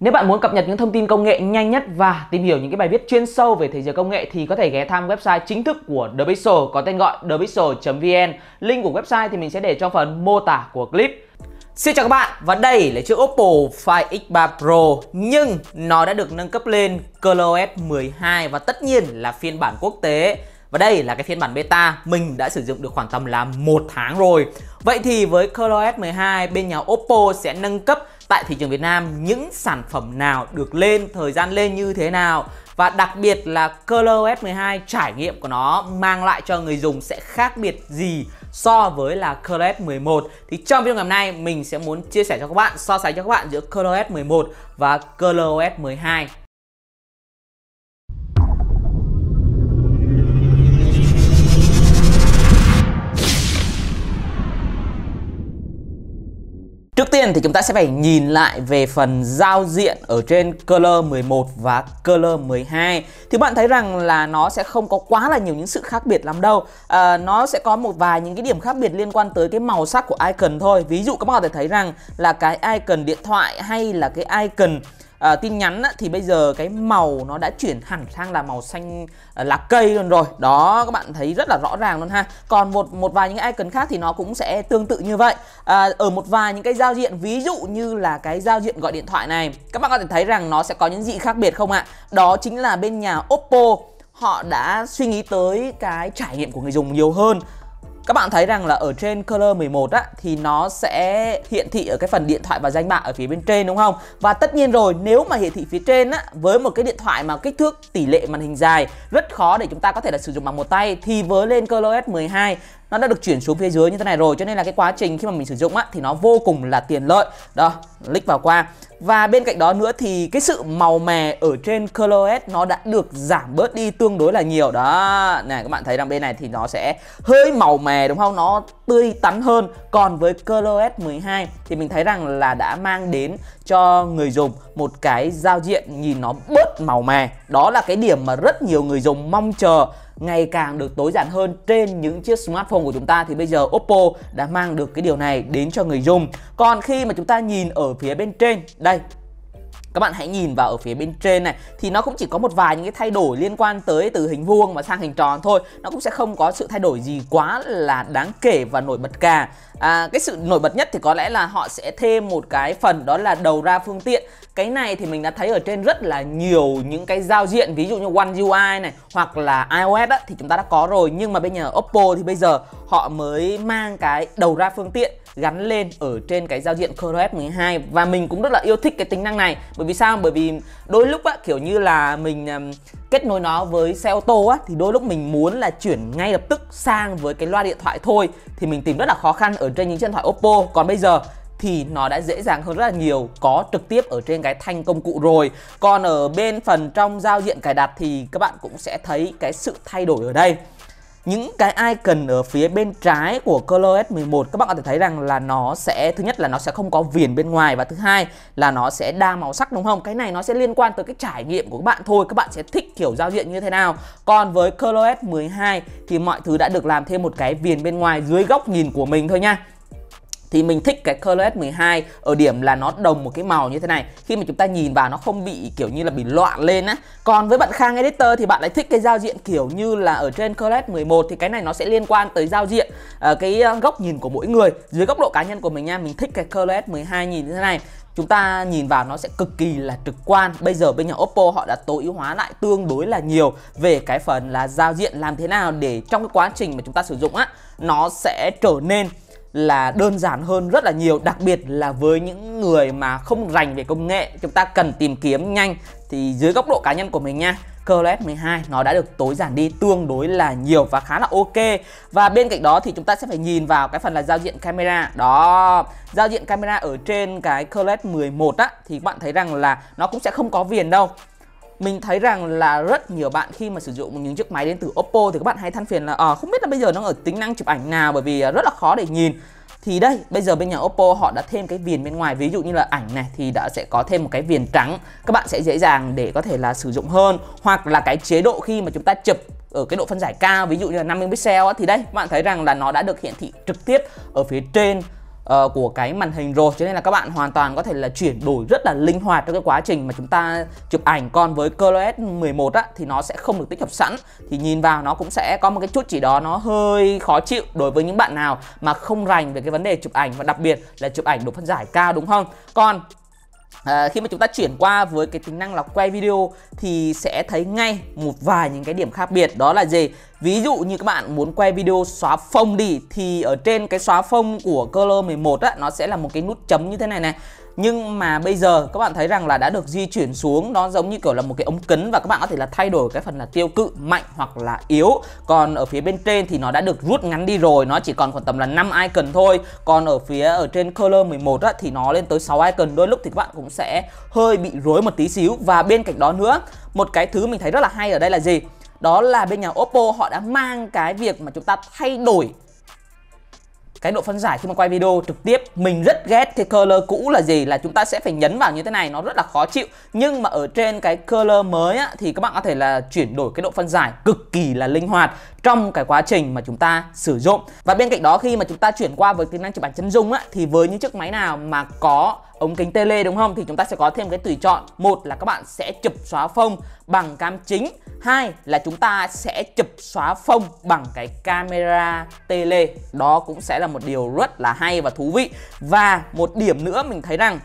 Nếu bạn muốn cập nhật những thông tin công nghệ nhanh nhất và tìm hiểu những cái bài viết chuyên sâu về thế giới công nghệ thì có thể ghé thăm website chính thức của The Pixel có tên gọi thepixel.vn. Link của website thì mình sẽ để trong phần mô tả của clip. Xin chào các bạn và đây là chiếc Oppo Find X3 Pro nhưng nó đã được nâng cấp lên ColorOS 12 và tất nhiên là phiên bản quốc tế. Và đây là cái phiên bản beta mình đã sử dụng được khoảng tầm là một tháng rồi. Vậy thì với ColorOS 12 bên nhà Oppo sẽ nâng cấp tại thị trường Việt Nam những sản phẩm nào được lên, thời gian lên như thế nào và đặc biệt là ColorOS 12 trải nghiệm của nó mang lại cho người dùng sẽ khác biệt gì so với là ColorOS 11 thì trong video ngày hôm nay mình sẽ muốn chia sẻ cho các bạn so sánh cho các bạn giữa ColorOS 11 và ColorOS 12 Trước tiên thì chúng ta sẽ phải nhìn lại về phần giao diện ở trên color 11 và color 12 Thì bạn thấy rằng là nó sẽ không có quá là nhiều những sự khác biệt lắm đâu à, Nó sẽ có một vài những cái điểm khác biệt liên quan tới cái màu sắc của icon thôi Ví dụ các bạn có thể thấy rằng là cái icon điện thoại hay là cái icon à, tin nhắn á, thì bây giờ cái màu nó đã chuyển hẳn sang là màu xanh à, lá cây luôn rồi đó các bạn thấy rất là rõ ràng luôn ha còn một một vài những icon khác thì nó cũng sẽ tương tự như vậy à, ở một vài những cái giao diện ví dụ như là cái giao diện gọi điện thoại này các bạn có thể thấy rằng nó sẽ có những gì khác biệt không ạ đó chính là bên nhà Oppo họ đã suy nghĩ tới cái trải nghiệm của người dùng nhiều hơn các bạn thấy rằng là ở trên color 11 á thì nó sẽ hiện thị ở cái phần điện thoại và danh bạ ở phía bên trên đúng không? Và tất nhiên rồi nếu mà hiển thị phía trên á với một cái điện thoại mà kích thước tỷ lệ màn hình dài rất khó để chúng ta có thể là sử dụng bằng một tay thì với lên color S12 nó đã được chuyển xuống phía dưới như thế này rồi cho nên là cái quá trình khi mà mình sử dụng á thì nó vô cùng là tiền lợi đó click vào qua và bên cạnh đó nữa thì cái sự màu mè ở trên ColorOS nó đã được giảm bớt đi tương đối là nhiều đó này các bạn thấy rằng bên này thì nó sẽ hơi màu mè đúng không nó tươi tắn hơn còn với ColorOS 12 thì mình thấy rằng là đã mang đến cho người dùng một cái giao diện nhìn nó bớt màu mè đó là cái điểm mà rất nhiều người dùng mong chờ ngày càng được tối giản hơn trên những chiếc smartphone của chúng ta thì bây giờ Oppo đã mang được cái điều này đến cho người dùng. Còn khi mà chúng ta nhìn ở phía bên trên, đây các bạn hãy nhìn vào ở phía bên trên này thì nó cũng chỉ có một vài những cái thay đổi liên quan tới từ hình vuông mà sang hình tròn thôi nó cũng sẽ không có sự thay đổi gì quá là đáng kể và nổi bật cả à, cái sự nổi bật nhất thì có lẽ là họ sẽ thêm một cái phần đó là đầu ra phương tiện cái này thì mình đã thấy ở trên rất là nhiều những cái giao diện ví dụ như One UI này hoặc là iOS á, thì chúng ta đã có rồi nhưng mà bên nhà Oppo thì bây giờ họ mới mang cái đầu ra phương tiện gắn lên ở trên cái giao diện ColorOS 12 và mình cũng rất là yêu thích cái tính năng này bởi vì sao bởi vì đôi lúc á, kiểu như là mình kết nối nó với xe ô tô á thì đôi lúc mình muốn là chuyển ngay lập tức sang với cái loa điện thoại thôi thì mình tìm rất là khó khăn ở trên những chiếc điện thoại Oppo còn bây giờ thì nó đã dễ dàng hơn rất là nhiều có trực tiếp ở trên cái thanh công cụ rồi còn ở bên phần trong giao diện cài đặt thì các bạn cũng sẽ thấy cái sự thay đổi ở đây những cái icon ở phía bên trái của ColorOS 11 các bạn có thể thấy rằng là nó sẽ thứ nhất là nó sẽ không có viền bên ngoài và thứ hai là nó sẽ đa màu sắc đúng không? Cái này nó sẽ liên quan tới cái trải nghiệm của các bạn thôi, các bạn sẽ thích kiểu giao diện như thế nào. Còn với ColorOS 12 thì mọi thứ đã được làm thêm một cái viền bên ngoài dưới góc nhìn của mình thôi nha thì mình thích cái color ColorS 12 ở điểm là nó đồng một cái màu như thế này khi mà chúng ta nhìn vào nó không bị kiểu như là bị loạn lên á còn với bạn Khang Editor thì bạn lại thích cái giao diện kiểu như là ở trên color ColorS 11 thì cái này nó sẽ liên quan tới giao diện à, cái ờ, góc nhìn của mỗi người dưới góc độ cá nhân của mình nha mình thích cái color ColorS 12 nhìn như thế này chúng ta nhìn vào nó sẽ cực kỳ là trực quan bây giờ bên nhà Oppo họ đã tối ưu hóa lại tương đối là nhiều về cái phần là giao diện làm thế nào để trong cái quá trình mà chúng ta sử dụng á nó sẽ trở nên là đơn giản hơn rất là nhiều đặc biệt là với những người mà không rành về công nghệ chúng ta cần tìm kiếm nhanh thì dưới góc độ cá nhân của mình nha ColorOS 12 nó đã được tối giản đi tương đối là nhiều và khá là ok và bên cạnh đó thì chúng ta sẽ phải nhìn vào cái phần là giao diện camera đó giao diện camera ở trên cái ColorOS 11 á thì bạn thấy rằng là nó cũng sẽ không có viền đâu mình thấy rằng là rất nhiều bạn khi mà sử dụng những chiếc máy đến từ Oppo thì các bạn hay than phiền là à, không biết là bây giờ nó ở tính năng chụp ảnh nào bởi vì à, rất là khó để nhìn thì đây bây giờ bên nhà Oppo họ đã thêm cái viền bên ngoài ví dụ như là ảnh này thì đã sẽ có thêm một cái viền trắng các bạn sẽ dễ dàng để có thể là sử dụng hơn hoặc là cái chế độ khi mà chúng ta chụp ở cái độ phân giải cao ví dụ như là 50 pixel thì đây các bạn thấy rằng là nó đã được hiển thị trực tiếp ở phía trên uh, của cái màn hình rồi cho nên là các bạn hoàn toàn có thể là chuyển đổi rất là linh hoạt trong cái quá trình mà chúng ta chụp ảnh còn với ColorOS 11 á, thì nó sẽ không được tích hợp sẵn thì nhìn vào nó cũng sẽ có một cái chút chỉ đó nó hơi khó chịu đối với những bạn nào mà không rành về cái vấn đề chụp ảnh và đặc biệt là chụp ảnh độ phân giải cao đúng không còn À, khi mà chúng ta chuyển qua với cái tính năng là quay video thì sẽ thấy ngay một vài những cái điểm khác biệt đó là gì ví dụ như các bạn muốn quay video xóa phông đi thì ở trên cái xóa phông của color 11 á, nó sẽ là một cái nút chấm như thế này này nhưng mà bây giờ các bạn thấy rằng là đã được di chuyển xuống nó giống như kiểu là một cái ống kính và các bạn có thể là thay đổi cái phần là tiêu cự mạnh hoặc là yếu còn ở phía bên trên thì nó đã được rút ngắn đi rồi nó chỉ còn khoảng tầm là 5 icon thôi còn ở phía ở trên color 11 á, thì nó lên tới 6 icon đôi lúc thì các bạn cũng sẽ hơi bị rối một tí xíu và bên cạnh đó nữa một cái thứ mình thấy rất là hay ở đây là gì đó là bên nhà Oppo họ đã mang cái việc mà chúng ta thay đổi cái độ phân giải khi mà quay video trực tiếp mình rất ghét cái color cũ là gì là chúng ta sẽ phải nhấn vào như thế này nó rất là khó chịu nhưng mà ở trên cái color mới á, thì các bạn có thể là chuyển đổi cái độ phân giải cực kỳ là linh hoạt trong cái quá trình mà chúng ta sử dụng và bên cạnh đó khi mà chúng ta chuyển qua với tính năng chụp ảnh chân dung á, thì với những chiếc máy nào mà có ống kính tele đúng không thì chúng ta sẽ có thêm cái tùy chọn một là các bạn sẽ chụp xóa phông bằng cam chính hai là chúng ta sẽ chụp xóa phông bằng cái camera tele đó cũng sẽ là một điều rất là hay và thú vị và một điểm nữa mình thấy rằng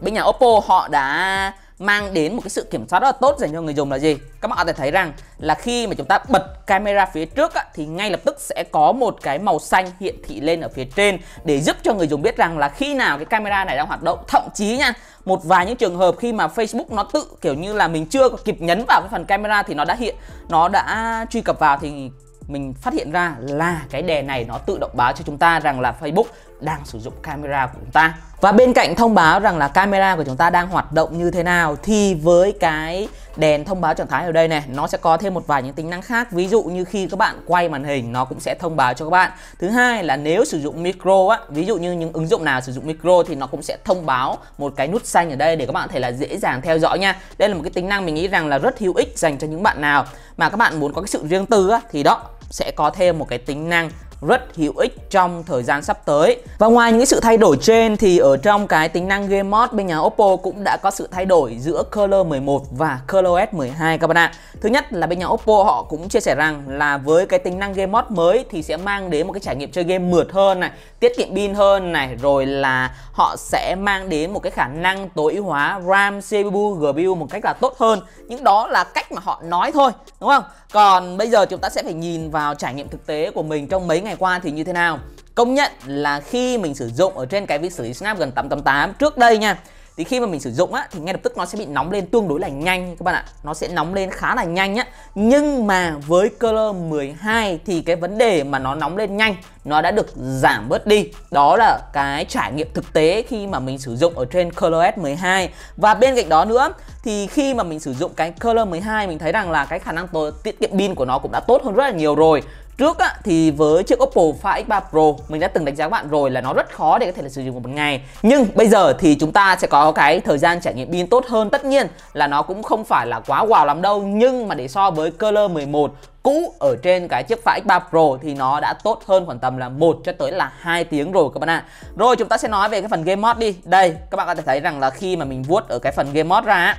bên nhà Oppo họ đã mang đến một cái sự kiểm soát rất là tốt dành cho người dùng là gì các bạn có thể thấy rằng là khi mà chúng ta bật camera phía trước á, thì ngay lập tức sẽ có một cái màu xanh hiện thị lên ở phía trên để giúp cho người dùng biết rằng là khi nào cái camera này đang hoạt động thậm chí nha một vài những trường hợp khi mà Facebook nó tự kiểu như là mình chưa kịp nhấn vào cái phần camera thì nó đã hiện nó đã truy cập vào thì mình phát hiện ra là cái đèn này nó tự động báo cho chúng ta rằng là Facebook đang sử dụng camera của chúng ta và bên cạnh thông báo rằng là camera của chúng ta đang hoạt động như thế nào thì với cái đèn thông báo trạng thái ở đây này nó sẽ có thêm một vài những tính năng khác ví dụ như khi các bạn quay màn hình nó cũng sẽ thông báo cho các bạn thứ hai là nếu sử dụng micro á ví dụ như những ứng dụng nào sử dụng micro thì nó cũng sẽ thông báo một cái nút xanh ở đây để các bạn có thể là dễ dàng theo dõi nha đây là một cái tính năng mình nghĩ rằng là rất hữu ích dành cho những bạn nào mà các bạn muốn có cái sự riêng tư á thì đó sẽ có thêm một cái tính năng rất hữu ích trong thời gian sắp tới và ngoài những sự thay đổi trên thì ở trong cái tính năng game mode bên nhà Oppo cũng đã có sự thay đổi giữa Color 11 và Color S 12 các bạn ạ thứ nhất là bên nhà Oppo họ cũng chia sẻ rằng là với cái tính năng game mode mới thì sẽ mang đến một cái trải nghiệm chơi game mượt hơn này tiết kiệm pin hơn này rồi là họ sẽ mang đến một cái khả năng tối ưu hóa RAM CPU GPU một cách là tốt hơn những đó là cách mà họ nói thôi đúng không còn bây giờ chúng ta sẽ phải nhìn vào trải nghiệm thực tế của mình trong mấy ngày qua thì như thế nào công nhận là khi mình sử dụng ở trên cái vi xử lý Snapdragon 888 trước đây nha thì khi mà mình sử dụng á thì ngay lập tức nó sẽ bị nóng lên tương đối là nhanh các bạn ạ nó sẽ nóng lên khá là nhanh á nhưng mà với color 12 thì cái vấn đề mà nó nóng lên nhanh nó đã được giảm bớt đi đó là cái trải nghiệm thực tế khi mà mình sử dụng ở trên color S12 và bên cạnh đó nữa thì khi mà mình sử dụng cái color 12 mình thấy rằng là cái khả năng tiết kiệm pin của nó cũng đã tốt hơn rất là nhiều rồi Trước á, thì với chiếc Oppo Find X3 Pro mình đã từng đánh giá các bạn rồi là nó rất khó để có thể là sử dụng một ngày. Nhưng bây giờ thì chúng ta sẽ có cái thời gian trải nghiệm pin tốt hơn. Tất nhiên là nó cũng không phải là quá wow lắm đâu nhưng mà để so với Color 11 cũ ở trên cái chiếc Find X3 Pro thì nó đã tốt hơn khoảng tầm là 1 cho tới là 2 tiếng rồi các bạn ạ. Rồi chúng ta sẽ nói về cái phần game mode đi. Đây, các bạn có thể thấy rằng là khi mà mình vuốt ở cái phần game mode ra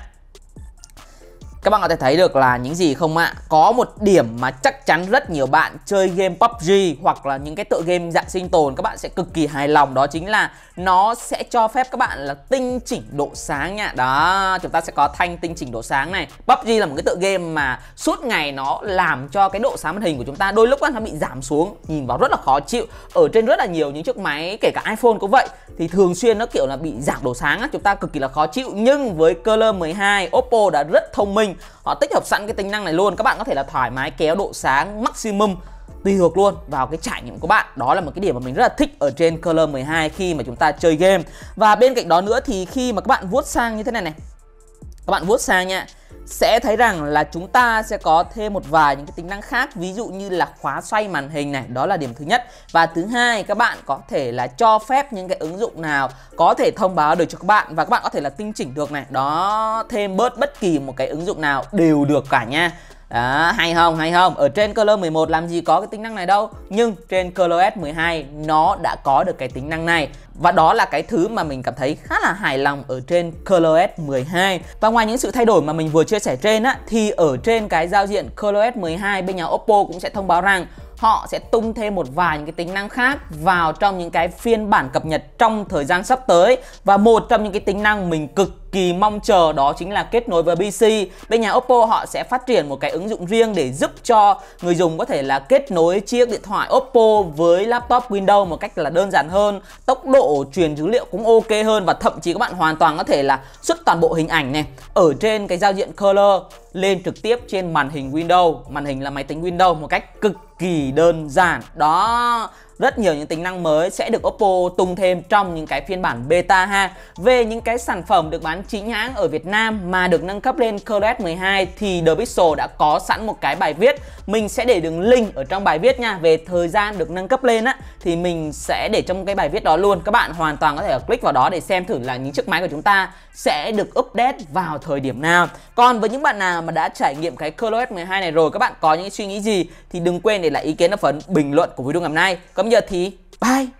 các bạn có thể thấy được là những gì không ạ? À? Có một điểm mà chắc chắn rất nhiều bạn chơi game PUBG hoặc là những cái tựa game dạng sinh tồn các bạn sẽ cực kỳ hài lòng đó chính là nó sẽ cho phép các bạn là tinh chỉnh độ sáng nha. Đó, chúng ta sẽ có thanh tinh chỉnh độ sáng này. PUBG là một cái tựa game mà suốt ngày nó làm cho cái độ sáng màn hình của chúng ta đôi lúc nó bị giảm xuống, nhìn vào rất là khó chịu. Ở trên rất là nhiều những chiếc máy kể cả iPhone cũng vậy thì thường xuyên nó kiểu là bị giảm độ sáng á, chúng ta cực kỳ là khó chịu. Nhưng với Color 12, Oppo đã rất thông minh minh họ tích hợp sẵn cái tính năng này luôn các bạn có thể là thoải mái kéo độ sáng maximum tùy thuộc luôn vào cái trải nghiệm của bạn đó là một cái điểm mà mình rất là thích ở trên Color 12 khi mà chúng ta chơi game và bên cạnh đó nữa thì khi mà các bạn vuốt sang như thế này này các bạn vuốt sang nha sẽ thấy rằng là chúng ta sẽ có thêm một vài những cái tính năng khác ví dụ như là khóa xoay màn hình này đó là điểm thứ nhất và thứ hai các bạn có thể là cho phép những cái ứng dụng nào có thể thông báo được cho các bạn và các bạn có thể là tinh chỉnh được này đó thêm bớt bất kỳ một cái ứng dụng nào đều được cả nha đó hay không hay không ở trên color 11 làm gì có cái tính năng này đâu nhưng trên color s 12 nó đã có được cái tính năng này và đó là cái thứ mà mình cảm thấy khá là hài lòng ở trên color s 12 và ngoài những sự thay đổi mà mình vừa chia sẻ trên á thì ở trên cái giao diện color s 12 bên nhà oppo cũng sẽ thông báo rằng họ sẽ tung thêm một vài những cái tính năng khác vào trong những cái phiên bản cập nhật trong thời gian sắp tới và một trong những cái tính năng mình cực kỳ mong chờ đó chính là kết nối với PC. Bên nhà Oppo họ sẽ phát triển một cái ứng dụng riêng để giúp cho người dùng có thể là kết nối chiếc điện thoại Oppo với laptop Windows một cách là đơn giản hơn, tốc độ truyền dữ liệu cũng ok hơn và thậm chí các bạn hoàn toàn có thể là xuất toàn bộ hình ảnh này ở trên cái giao diện color lên trực tiếp trên màn hình Windows, màn hình là máy tính Windows một cách cực kỳ đơn giản. Đó, rất nhiều những tính năng mới sẽ được Oppo tung thêm trong những cái phiên bản beta ha. Về những cái sản phẩm được bán chính hãng ở Việt Nam mà được nâng cấp lên ColorOS 12 thì The Pixel đã có sẵn một cái bài viết. Mình sẽ để đường link ở trong bài viết nha về thời gian được nâng cấp lên á thì mình sẽ để trong cái bài viết đó luôn. Các bạn hoàn toàn có thể click vào đó để xem thử là những chiếc máy của chúng ta sẽ được update vào thời điểm nào. Còn với những bạn nào mà đã trải nghiệm cái ColorOS 12 này rồi các bạn có những suy nghĩ gì thì đừng quên để lại ý kiến ở phần bình luận của video ngày hôm nay. Còn giờ thì bye